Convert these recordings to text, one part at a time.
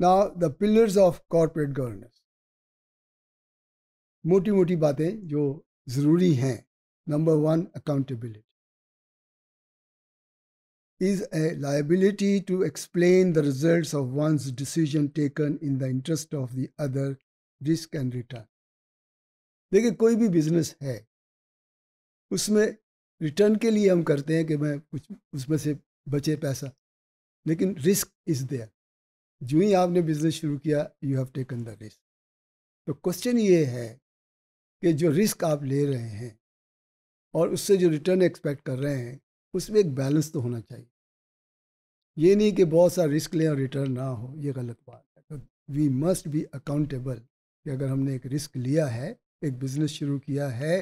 ना the pillars of corporate governance मोटी मोटी बातें जो ज़रूरी हैं number one accountability is a liability to explain the result of one's decision taken in the interest of the other risk and return देखिए कोई भी बिजनेस है उसमें रिटर्न के लिए हम करते हैं कि मैं कुछ उसमें से बचे पैसा लेकिन रिस्क इज़ देयर जो ही आपने बिजनेस शुरू किया you have taken the risk तो क्वेश्चन ये है कि जो रिस्क आप ले रहे हैं और उससे जो रिटर्न एक्सपेक्ट कर रहे हैं उसमें एक बैलेंस तो होना चाहिए ये नहीं कि बहुत सारा रिस्क लें और रिटर्न ना हो ये गलत बात है वी मस्ट बी अकाउंटेबल कि अगर हमने एक रिस्क लिया है एक बिजनेस शुरू किया है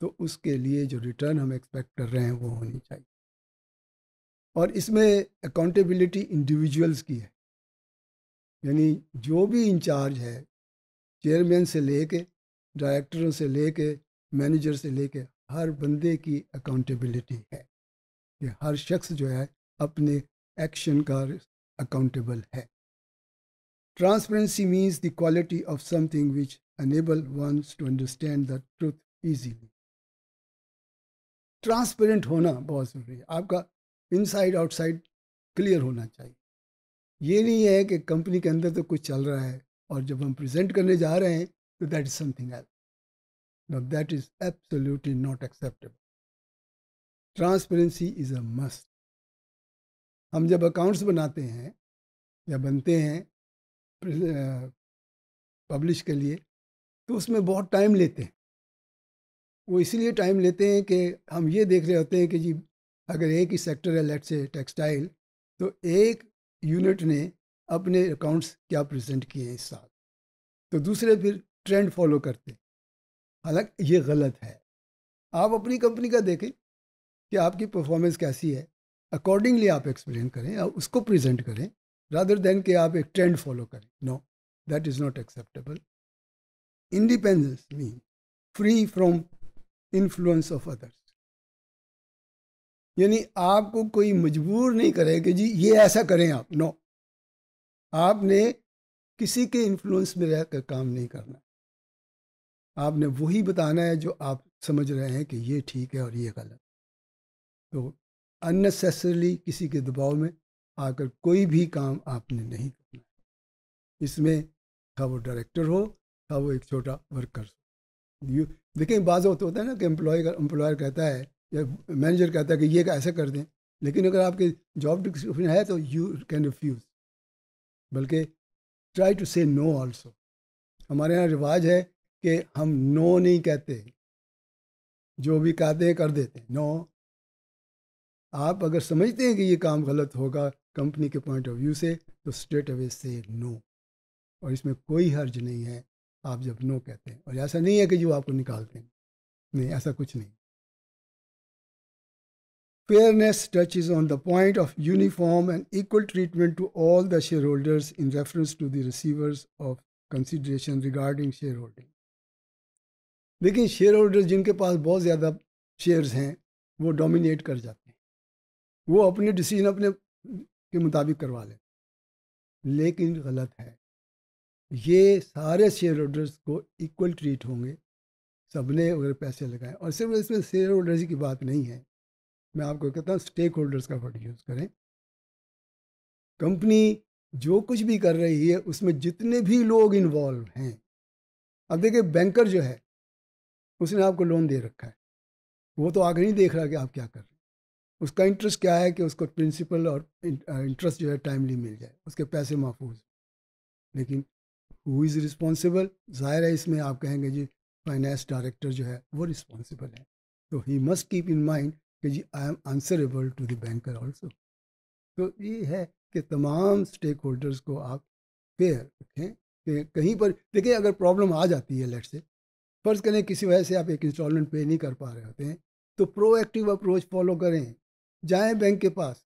तो उसके लिए जो रिटर्न हम एक्सपेक्ट कर रहे हैं वो होनी चाहिए और इसमें अकाउंटेबिलिटी इंडिविजुअल्स की है यानी जो भी इंचार्ज है चेयरमैन से लेके डायरेक्टरों से लेके मैनेजर से लेके हर बंदे की अकाउंटेबिलिटी है कि हर शख्स जो है अपने एक्शन का अकाउंटेबल है transparency means the quality of something which enable ones to understand the truth easily transparent होना बहुत ज़रूरी है आपका इनसाइड आउटसाइड क्लियर होना चाहिए ये नहीं है कि कंपनी के अंदर तो कुछ चल रहा है और जब हम प्रेजेंट करने जा रहे हैं तो that is something else no that is absolutely not acceptable transparency is a must हम जब अकाउंट्स बनाते हैं या बनते हैं पब्लिश के लिए तो उसमें बहुत टाइम लेते हैं वो इसलिए टाइम लेते हैं कि हम ये देख रहे होते हैं कि जी अगर एक ही सेक्टर है लेट से टेक्सटाइल तो एक यूनिट ने अपने अकाउंट्स क्या प्रेजेंट किए हैं इस साल तो दूसरे फिर ट्रेंड फॉलो करते हालांकि ये गलत है आप अपनी कंपनी का देखें कि आपकी परफॉर्मेंस कैसी है अकॉर्डिंगली आप एक्सप्लेन करें और उसको प्रेजेंट करें रादर देन कि आप एक ट्रेंड फॉलो करें no that is not acceptable independence mean free from influence of others यानी आपको कोई मजबूर नहीं करे कि जी ये ऐसा करें आप नो आपने किसी के इन्फ्लुएंस में रहकर काम नहीं करना आपने वही बताना है जो आप समझ रहे हैं कि ये ठीक है और ये गलत तो अननेसेसरली किसी के दबाव में आकर कोई भी काम आपने नहीं करना इसमें था वो डायरेक्टर हो था वो एक छोटा वर्कर हो देखिए बाज़ होता है ना कि एम्प्लॉय एम्प्लॉयर कहता है या मैनेजर कहता है कि ये ऐसा कर दें लेकिन अगर आपके जॉब डिस्क्रिप्शन है तो यू कैन रिफ्यूज़ बल्कि try to say no also हमारे यहाँ रिवाज है कि हम नो नहीं कहते जो भी कहते हैं कर देते हैं नो आप अगर समझते हैं कि ये काम गलत होगा कंपनी के पॉइंट ऑफ व्यू से तो स्ट्रेट अवे से नो और इसमें कोई हर्ज नहीं है आप जब नो कहते हैं और ऐसा नहीं है कि जो आपको निकालते हैं नहीं ऐसा कुछ नहीं Fairness touches on the point of uniform and equal treatment to all the shareholders in reference to the receivers of consideration regarding shareholding. लेकिन shareholders जिनके पास बहुत ज़्यादा shares हैं वो dominate कर जाते हैं वो अपने decision अपने के मुताबिक करवा लेते लेकिन गलत है ये सारे shareholders होल्डर्स को इक्वल ट्रीट होंगे सबने अगर पैसे लगाए और सिर्फ इसमें शेयर होल्डर्स की बात नहीं है मैं आपको कहता हूँ स्टेक होल्डर्स का वर्ड यूज़ करें कंपनी जो कुछ भी कर रही है उसमें जितने भी लोग इन्वॉल्व हैं अब देखिए बैंकर जो है उसने आपको लोन दे रखा है वो तो आगे नहीं देख रहा कि आप क्या कर रहे हैं उसका इंटरेस्ट क्या है कि उसको प्रिंसिपल और इंटरेस्ट जो है टाइमली मिल जाए उसके पैसे महफूज लेकिन हु इज़ रिस्पॉन्सिबल ज़ाहिर है इसमें आप कहेंगे जी फाइनेंस डायरेक्टर जो है वो रिस्पॉन्सिबल है तो he must keep in mind कि जी I am answerable to the banker also तो ये है कि तमाम स्टेक होल्डर्स को आप फेयर रखें कि कहीं पर देखिए अगर प्रॉब्लम आ जाती है लेट से फ़र्ज़ करें किसी वजह से आप एक इंस्टॉलमेंट पे नहीं कर पा रहे होते हैं तो प्रोएक्टिव अप्रोच फॉलो करें जाएं बैंक के पास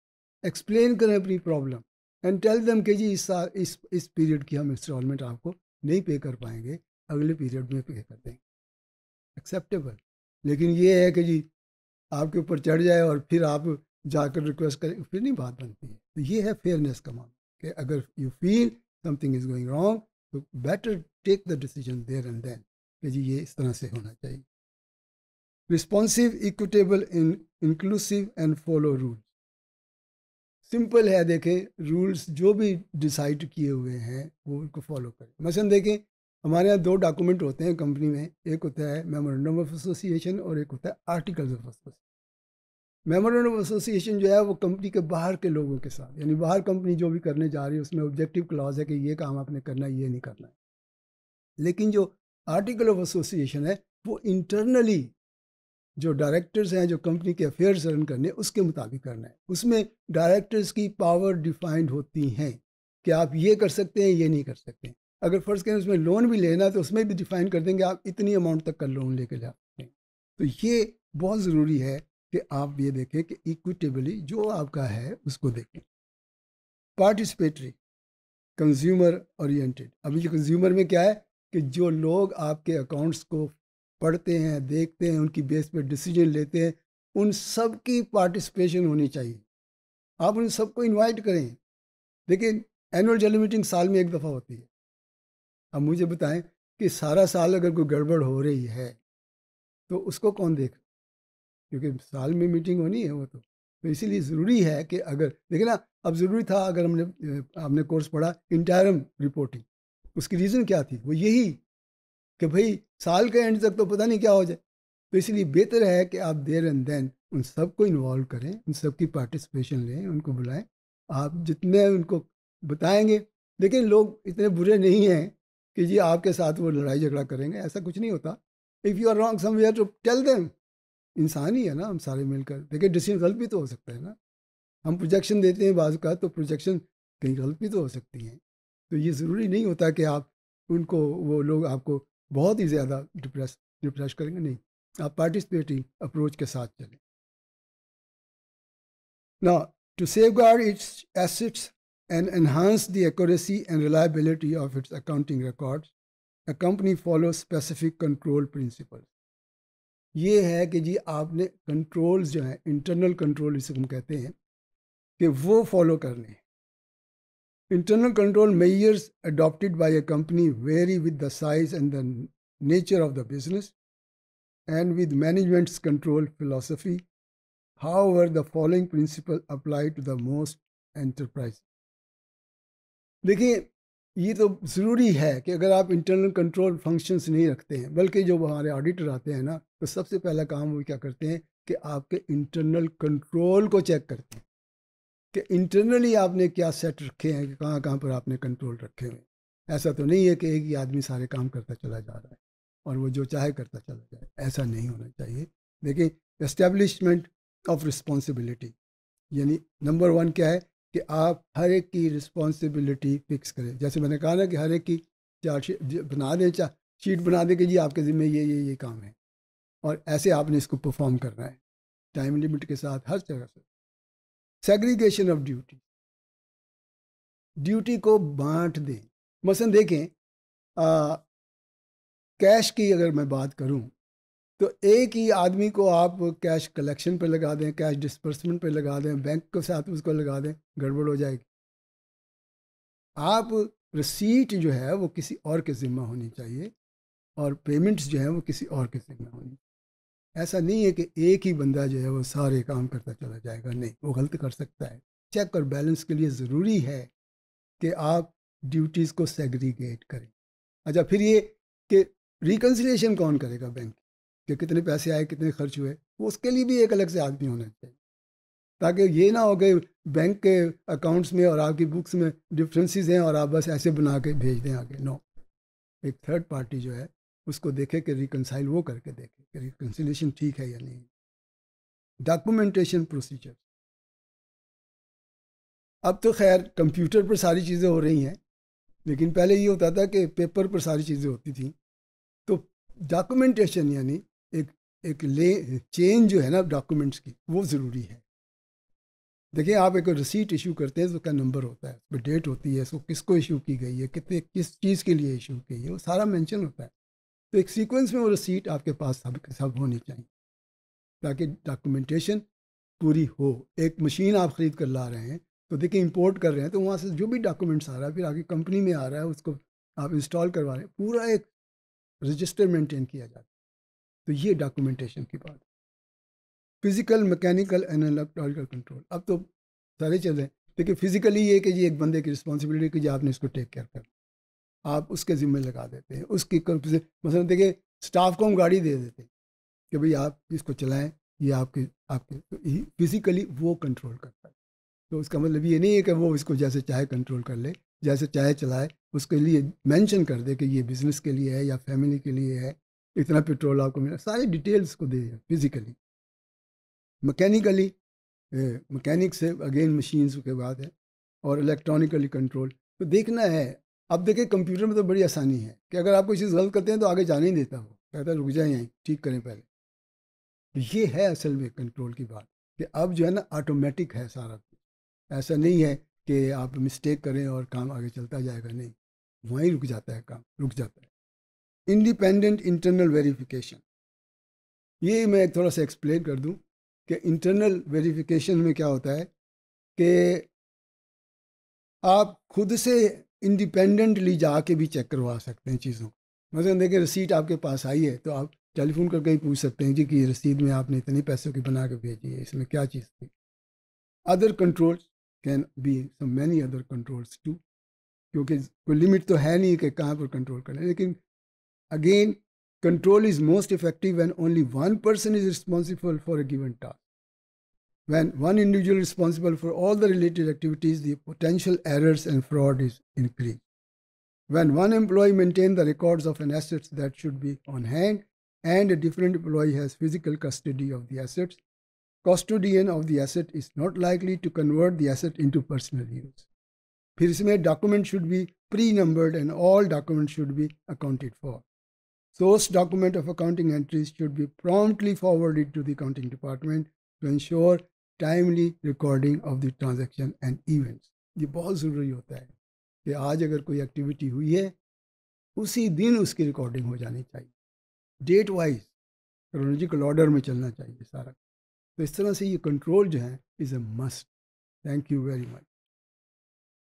एक्सप्लेन करें अपनी प्रॉब्लम एंड टेल दम कि जी इस साल इस इस पीरियड की हम इंस्टॉलमेंट आपको नहीं पे कर पाएंगे अगले पीरियड में पे कर देंगे एक्सेप्टेबल लेकिन ये है कि जी आपके ऊपर चढ़ जाए और फिर आप जाकर रिक्वेस्ट करें फिर नहीं बात बनती है तो ये है फेयरनेस का मामला कि अगर you feel something is going wrong तो better take the decision there and then कि जी ये इस तरह से होना चाहिए responsive equitable inclusive and follow rule simple है देखें रूल्स जो भी डिसाइड किए हुए हैं वो उनको फॉलो करें मसलन देखें हमारे यहाँ दो डॉक्यूमेंट होते हैं कंपनी में एक होता है मेमोरेंडम ऑफ एसोसिएशन और एक होता है articles of association memorandum association जो है वो कंपनी के बाहर के लोगों के साथ यानी बाहर कंपनी जो भी करने जा रही है उसमें ऑब्जेक्टिव क्लॉज है कि ये काम आपने करना है ये नहीं करना है लेकिन जो आर्टिकल ऑफ एसोसिएशन है वो इंटरनली जो डायरेक्टर्स हैं जो कंपनी के अफेयर्स रन करने उसके मुताबिक करना है उसमें डायरेक्टर्स की पावर डिफाइंड होती हैं कि आप ये कर सकते हैं ये नहीं कर सकते हैं। अगर फ़र्ज़ करें उसमें लोन भी लेना है तो उसमें भी डिफ़ाइन कर देंगे आप इतनी अमाउंट तक का लोन लेकर जा सकते हैं तो ये बहुत ज़रूरी है कि आप ये देखें कि इक्विटेबली जो आपका है उसको देखें पार्टिसिपेटरी कंज्यूमर ओरिएंटेड अभी जो कंज्यूमर में क्या है कि जो लोग आपके अकाउंट्स को पढ़ते हैं देखते हैं उनकी बेस पर डिसीजन लेते हैं उन सब की पार्टिसिपेशन होनी चाहिए आप उन सबको इनवाइट करें लेकिन एनुअल जनरल मीटिंग साल में एक दफ़ा होती है अब मुझे बताएं कि सारा साल अगर कोई गड़बड़ हो रही है तो उसको कौन देख क्योंकि साल में मीटिंग होनी है वो तो तो इसीलिए ज़रूरी है कि अगर देखिए ना अब ज़रूरी था अगर हमने आपने कोर्स पढ़ा इंटायरम रिपोर्टिंग उसकी रीज़न क्या थी वो यही कि भाई साल के एंड तक तो पता नहीं क्या हो जाए तो इसलिए बेहतर है कि आप देर एंड देन उन सबको इन्वॉल्व करें उन सबकी पार्टिसिपेशन लें उनको बुलाएं आप जितने उनको बताएंगे लेकिन लोग इतने बुरे नहीं हैं कि जी आपके साथ वो लड़ाई झगड़ा करेंगे ऐसा कुछ नहीं होता if you are wrong somewhere to tell them इंसान ही है ना हम सारे मिलकर देखिए डिसीजन गलत भी तो हो सकता है ना हम प्रोजेक्शन देते हैं बाजू का तो प्रोजेक्शन कहीं गलत भी तो हो सकती हैं तो ये ज़रूरी नहीं होता कि आप उनको वो लोग आपको बहुत ही ज़्यादा डिप्रेस डिप्रेस करेंगे नहीं आप पार्टिसिपेटिंग अप्रोच के साथ चलें ना to safeguard its assets and the accuracy and reliability of its accounting record a company follow specific control principle ये है कि जी आपने कंट्रोल्स जो हैं इंटरनल कंट्रोल इसे हम कहते हैं कि वो फॉलो कर लें internal control measures adopted by a company vary with the size and the nature of the business and with management's control philosophy how are the following principle apply to the most enterprise देखिए ये तो ज़रूरी है कि अगर आप internal control functions नहीं रखते हैं बल्कि जो हमारे ऑडिटर आते हैं ना तो सबसे पहला काम वो क्या करते हैं कि आपके इंटरनल कंट्रोल को चेक करते हैं कि इंटरनली आपने क्या सेट रखे हैं कि कहाँ कहाँ पर आपने कंट्रोल रखे हुए ऐसा तो नहीं है कि एक ही आदमी सारे काम करता चला जा रहा है और वो जो चाहे करता चला जाए ऐसा नहीं होना चाहिए देखिए इस्टेब्लिशमेंट ऑफ रिस्पॉन्सिबिलिटी यानी नंबर वन क्या है कि आप हर एक की रिस्पॉन्सिबिलिटी फिक्स करें जैसे मैंने कहा ना कि हर एक की चार्ट बना दें चा शीट बना दें कि जी आपके ज़िम्मे ये ये ये काम है और ऐसे आपने इसको परफॉर्म करना है टाइम लिमिट के साथ हर जगह से सेग्रीगेशन ऑफ ड्यूटी ड्यूटी को बांट दें मसन देखें आ, कैश की अगर मैं बात करूं तो एक ही आदमी को आप कैश कलेक्शन पर लगा दें कैश डिसबर्समेंट पर लगा दें बैंक के साथ उसको लगा दें गड़बड़ हो जाएगी आप रसीट जो है वो किसी और के ज़िम्मा होनी चाहिए और पेमेंट्स जो है वो किसी और के ज़िम्मा होनी चाहिए ऐसा नहीं है कि एक ही बंदा जो है वो सारे काम करता चला जाएगा नहीं वो गलत कर सकता है चेक और बैलेंस के लिए ज़रूरी है कि आप ड्यूटीज़ को सेग्रीगेट करें अच्छा फिर ये कि रिकन्सिलेशन कौन करेगा बैंक कि कितने पैसे आए कितने खर्च हुए वो उसके लिए भी एक अलग से आदमी होना चाहिए ताकि ये ना हो कि बैंक के अकाउंट्स में और आपकी बुक्स में डिफरेंसेस हैं और आप बस ऐसे बना के भेज दें आगे नो एक थर्ड पार्टी जो है उसको देखे कि रिकनसाइल वो करके देखे कि रिकनसिलेशन ठीक है या नहीं डॉक्यूमेंटेशन प्रोसीजर अब तो खैर कंप्यूटर पर सारी चीज़ें हो रही हैं लेकिन पहले ये होता था कि पेपर पर सारी चीज़ें होती थी तो डॉक्यूमेंटेशन यानी एक एक ले चेन जो है ना डॉक्यूमेंट्स की वो ज़रूरी है देखिए आप एक रिसीट इशू करते हैं तो उसका नंबर होता है उसमें डेट होती है उसको किसको इशू की गई है कितने किस चीज़ के लिए इशू की है वो सारा मेंशन होता है तो एक सीक्वेंस में वो रिसीट आपके पास सब सब होनी चाहिए ताकि डॉक्यूमेंटेशन पूरी हो एक मशीन आप ख़रीद कर ला रहे हैं तो देखिए इंपोर्ट कर रहे हैं तो वहाँ से जो भी डॉक्यूमेंट्स आ रहा है फिर आपकी कंपनी में आ रहा है उसको आप इंस्टॉल करवा रहे हैं पूरा एक रजिस्टर मेंटेन किया जाता है तो ये डॉक्यूमेंटेशन की बात physical mechanical and electronical control अब तो सारे चल रहे हैं लेकिन फिजिकली ये कि जी एक बंदे की रिस्पॉन्सिबिलिटी कि जी आपने इसको टेक केयर कर आप उसके ज़िम्मे लगा देते हैं उसकी मतलब देखिए स्टाफ को हम गाड़ी दे देते हैं कि भाई आप इसको चलाएं ये आपके आपके तो फिजिकली वो कंट्रोल करता है तो उसका मतलब ये नहीं है कि वो इसको जैसे चाहे कंट्रोल कर ले जैसे चाहे चलाए उसके लिए मेंशन कर दे कि ये बिज़नेस के लिए है या फैमिली के लिए है इतना पेट्रोल आपको मिला सारी डिटेल्स को दे फिजिकली मैकेनिकली मैकेनिक से अगेन मशीन्स के बाद है और इलेक्ट्रॉनिकली कंट्रोल तो देखना है अब देखिए कंप्यूटर में तो बड़ी आसानी है कि अगर आप कोई चीज़ गलत करते हैं तो आगे जाने ही देता वो कहता है रुक जाए यहीं ठीक करें पहले तो ये है असल में कंट्रोल की बात कि अब जो है ना ऑटोमेटिक है सारा ऐसा नहीं है कि आप मिस्टेक करें और काम आगे चलता जाएगा नहीं वहीं रुक जाता है काम रुक जाता है इंडिपेंडेंट इंटरनल वेरिफिकेशन ये मैं थोड़ा सा एक्सप्लेन कर दूं कि इंटरनल वेरिफिकेशन में क्या होता है कि आप खुद से इंडिपेंडेंटली जाके भी चेक करवा सकते हैं चीज़ों को मतलब देखिए रसीद आपके पास आई है तो आप टेलीफोन करके ही पूछ सकते हैं जी कि रसीद में आपने इतने पैसों की बना के भेजी है इसमें क्या चीज़ थी other control can be some many other controls too क्योंकि कोई लिमिट तो है नहीं कि कहाँ पर कंट्रोल करें लेकिन Again, control is most effective when only one person is responsible for a given task. When one individual is responsible for all the related activities, the potential errors and fraud is increased. When one employee maintains the records of an asset that should be on hand, and a different employee has physical custody of the assets, custodian of the asset is not likely to convert the asset into personal use. फिर documents should be pre-numbered, and all documents should be accounted for. Source document of accounting entries should be promptly forwarded to the accounting department to ensure timely recording of the transaction and events ये बहुत ज़रूरी होता है कि आज अगर कोई activity हुई है उसी दिन उसकी रिकॉर्डिंग हो जानी चाहिए डेट वाइज क्रोनोलॉजिकल ऑर्डर में चलना चाहिए सारा तो इस तरह से ये कंट्रोल जो है is a must thank you very much